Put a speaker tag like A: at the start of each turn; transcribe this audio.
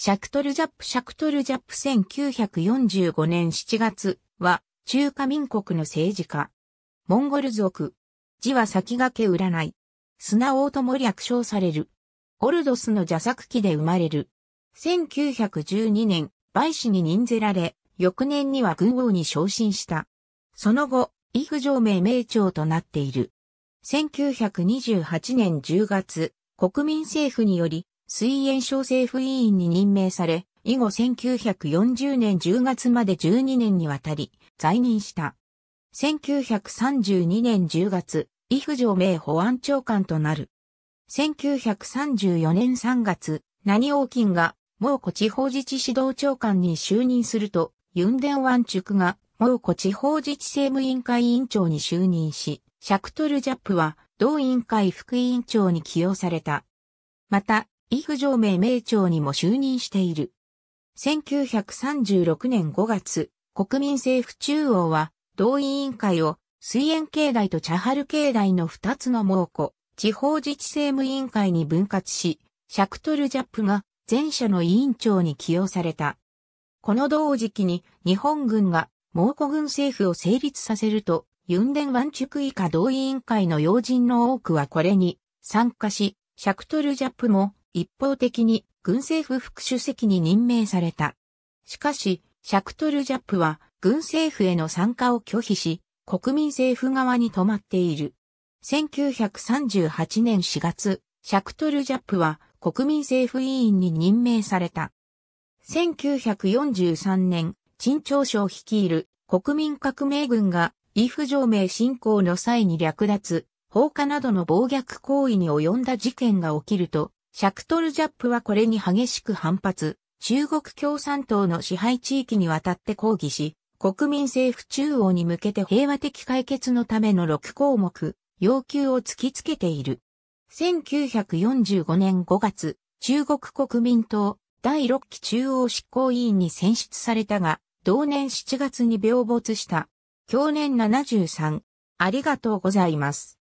A: シャクトルジャップシャクトルジャップ1945年7月は中華民国の政治家。モンゴル族。字は先駆け占い。砂王とも略称される。オルドスの邪作期で生まれる。1912年、バイ氏に任ぜられ、翌年には軍王に昇進した。その後、イフ上名名長となっている。1928年10月、国民政府により、水炎症政府委員に任命され、以後1940年10月まで12年にわたり在任した。1932年10月、伊夫条名保安長官となる。1934年3月、何王金が、蒙古地方自治指導長官に就任すると、ユンデンワンチュクが、蒙古地方自治政務委員会委員長に就任し、シャクトルジャップは、同委員会副委員長に起用された。また、イ府城名名長にも就任している。1936年5月、国民政府中央は、同委員会を、水園境内と茶春境内の2つの猛虎、地方自治政務委員会に分割し、シャクトル・ジャップが前者の委員長に起用された。この同時期に日本軍が蒙古軍政府を成立させると、ユンデン・ワンチュク以下同委員会の要人の多くはこれに参加し、シャクトル・ジャップも一方的に軍政府副主席に任命された。しかし、シャクトル・ジャップは軍政府への参加を拒否し、国民政府側に止まっている。1938年4月、シャクトル・ジャップは国民政府委員に任命された。1943年、陳朝省率いる国民革命軍が、イフ条命侵攻の際に略奪、放火などの暴虐行為に及んだ事件が起きると、シャクトルジャップはこれに激しく反発、中国共産党の支配地域にわたって抗議し、国民政府中央に向けて平和的解決のための6項目、要求を突きつけている。1945年5月、中国国民党第6期中央執行委員に選出されたが、同年7月に病没した。去年73。ありがとうございます。